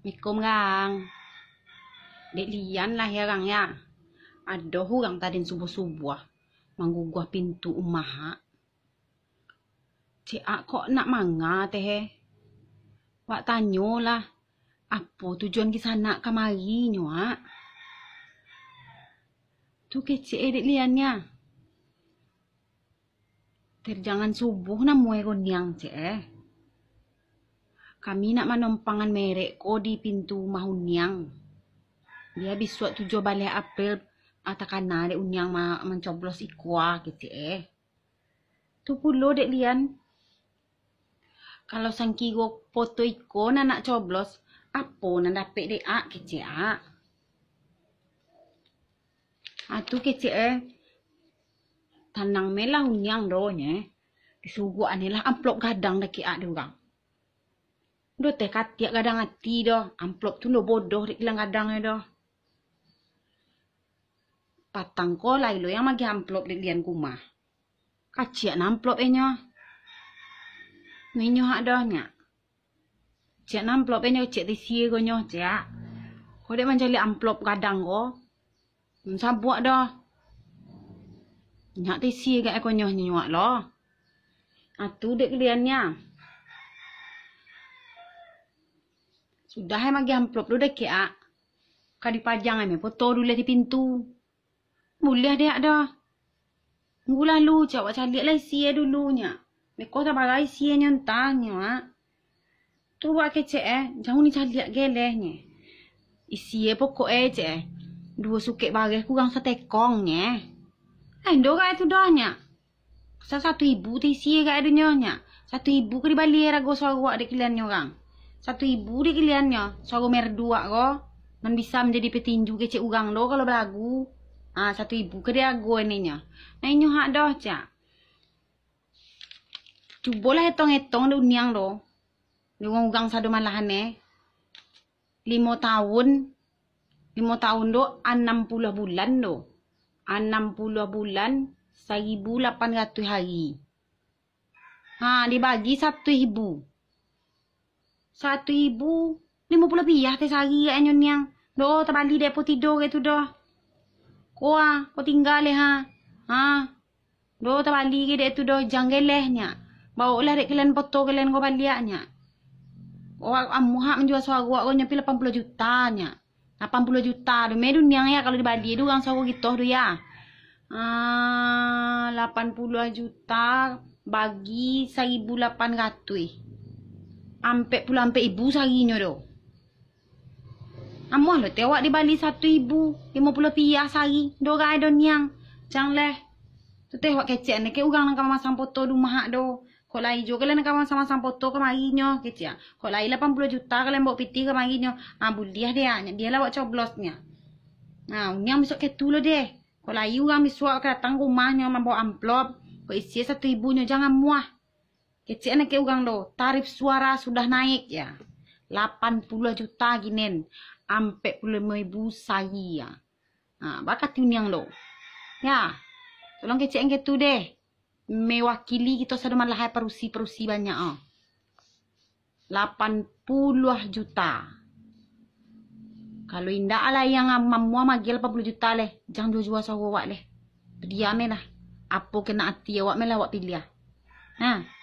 Mikum rang. Dek lah ya rang ya. Ada orang tadi subuh-subuh. Mangguguah pintu rumah. Ha. Cik kok nak manga teh. Wak tanyo lah. Apa tujuan ke sana kamari nyo ha? Tu kecik eh, dek liannya. subuh namu ego niang cik eh kami nak menumpangan merek ko di pintu mahunyang. Dia habis suat tujuh balik April atakana ah, dek unyang ma mencoblos ikwa gitu eh. Tu pulo dek lian. Kalau sangki go foto iko na nak coblos, apo na dapat dek ak gitu ak. Atu ah, kece eh. Tanang melah unyang ronye. Eh. Disugu anilah amplop gadang dek ak diorang. Duh teh katiak kadang hati dah. Amplop tu dah bodoh dia hilang kadang dah. Patang kau lah ilo yang magi amplop di lian kumah. Kaciak na amplop eh nyo. Nenyo hak dah nyak. Cik na amplop eh nyo cik tisi kau nyo cik. Kau dek manjali amplop kadang kau. Nusah buat dah. Nyak tisir kat kau nyo nyo lah. Atu dek liannya Sudah yang bagi amplop tu dah kek, ah. ak. Kau dipajang yang foto dulu di pintu. Boleh dia ada. Nunggu lalu, cak wak calik lah isi dulunya. Mereka tak bagi isi ni entah ni, ak. Tu buat kecek, eh. Jangan ni calik geleh ni. Isi ya pokok eh, cek. Eh? Dua suket bagai kurang setekong ni, eh. Eh, dua kat itu dah, nyak. Satu ibu tu isi kat adanya, nyak. Satu ibu ke dibalik ragu suara wak dek ni orang satu ibu dia giliannya suara mer dua ko nan bisa menjadi petinju kecik orang do kalau berlagu ah ha, satu ibu ke dia ago ininya nah inyo hak doh cak cubolah etong-etong do niang do Nyuang ugang sado malahan eh. Lima tahun. Lima tahun do. Enam puluh bulan do. Enam puluh bulan. Seribu lapan ratus hari. Ha dibagi satu ibu satu ibu lima puluh piah teh sehari kat nyon yang. Doh, tak balik dia pun tidur gitu doh. Kuah, kau tinggal leh ha. Ha. Doh, tak balik ke dia tu doh. Jangan leh ni. Bawa lah dia kelan potong kelan kau balik ni. Kau amu hak menjual suara kau. nyepi lapan puluh juta ni. puluh juta tu. Mereka dunia ya kalau di Bali tu. Kau suara gitu tu ya. Ha, lapan puluh juta bagi 1,800 ni ampek pulang ampek ibu sarinya tu. Amuah lo tewak di Bali satu ibu. Lima puluh piah sari. Dora ada niang. Jangan leh. Tu tewak kecil ni. Ke orang nak masang foto rumah hak tu. Kau lain juga kalian nak sama sama foto ke marinya. Kecil lah. Kau lain 80 juta kalian bawa piti ke marinya. Ah, buliah dia. Dia lah buat coblosnya. Nah, ni yang besok ketul lo deh, Kau lain orang besok akan datang rumahnya. Mereka bawa amplop. Kau isi satu ibunya. Jangan muah kecil enak orang do tarif suara sudah naik ya 80 juta ginen ampek puluh ribu sayi ya ha, bakat tu yang do ya tolong kecil enak tu deh mewakili kita sudah malah perusi perusi banyak oh. 80 juta kalau indah lah yang mampu magil 80 juta leh jangan jual jual sawo wak leh diamelah apo kena hati awak melah awak pilih ah ha.